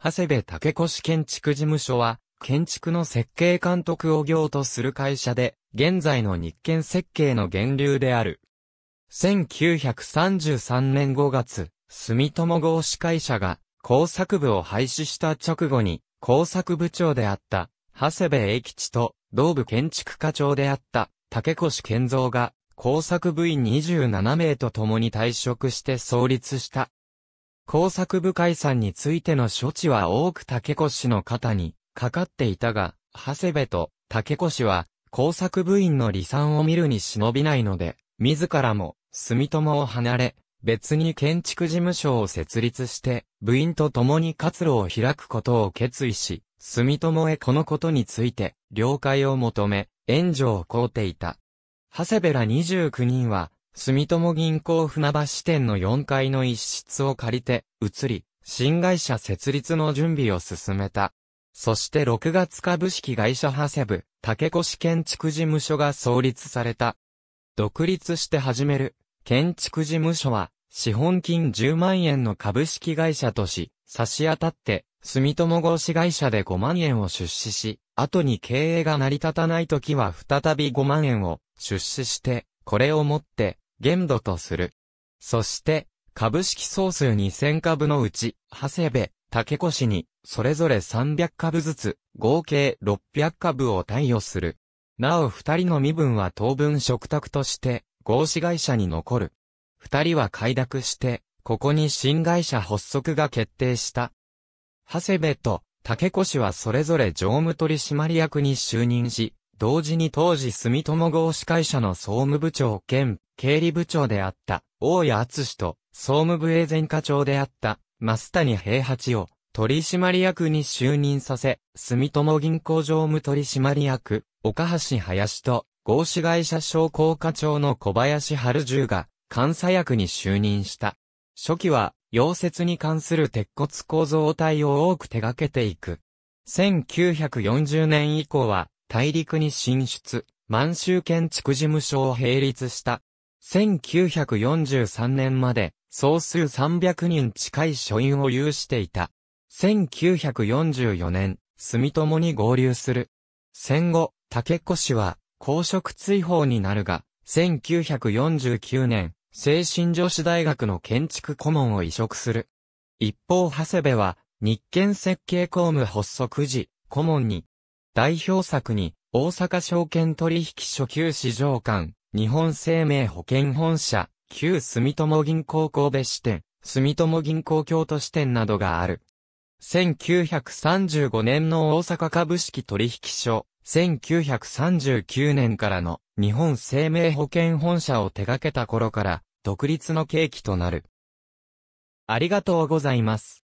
長谷部竹越建築事務所は、建築の設計監督を業とする会社で、現在の日建設計の源流である。1933年5月、住友合資会社が工作部を廃止した直後に、工作部長であった、長谷部英吉と、同部建築課長であった、竹越健三が、工作部員27名と共に退職して創立した、工作部解散についての処置は多く竹越氏の肩にかかっていたが、長谷部と竹越は工作部員の離散を見るに忍びないので、自らも住友を離れ、別に建築事務所を設立して、部員と共に活路を開くことを決意し、住友へこのことについて、了解を求め、援助を請うていた。長谷部ら29人は、住友銀行船橋支店の4階の一室を借りて、移り、新会社設立の準備を進めた。そして6月株式会社ハセブ、竹越建築事務所が創立された。独立して始める、建築事務所は、資本金10万円の株式会社とし、差し当たって、住友合資会社で5万円を出資し、後に経営が成り立たない時は再び5万円を出資して、これをもって、限度とする。そして、株式総数2000株のうち、長谷部、竹越に、それぞれ300株ずつ、合計600株を貸与する。なお二人の身分は当分食卓として、合資会社に残る。二人は快諾して、ここに新会社発足が決定した。長谷部と竹越はそれぞれ常務取締役に就任し、同時に当時住友合資会社の総務部長兼経理部長であった大谷厚氏と総務部営前課長であった増谷平八を取締役に就任させ、住友銀行常務取締役、岡橋林と合資会社商工課長の小林春十が監査役に就任した。初期は溶接に関する鉄骨構造体を多く手掛けていく。1940年以降は大陸に進出、満州建築事務所を並立した。1943年まで、総数300人近い所員を有していた。1944年、住友に合流する。戦後、竹子氏は、公職追放になるが、1949年、精神女子大学の建築顧問を移植する。一方、長谷部は、日建設計公務発足時、顧問に、代表作に、大阪証券取引所旧市場館、日本生命保険本社、旧住友銀行神戸支店、住友銀行京都支店などがある。1935年の大阪株式取引所、1939年からの日本生命保険本社を手掛けた頃から独立の契機となる。ありがとうございます。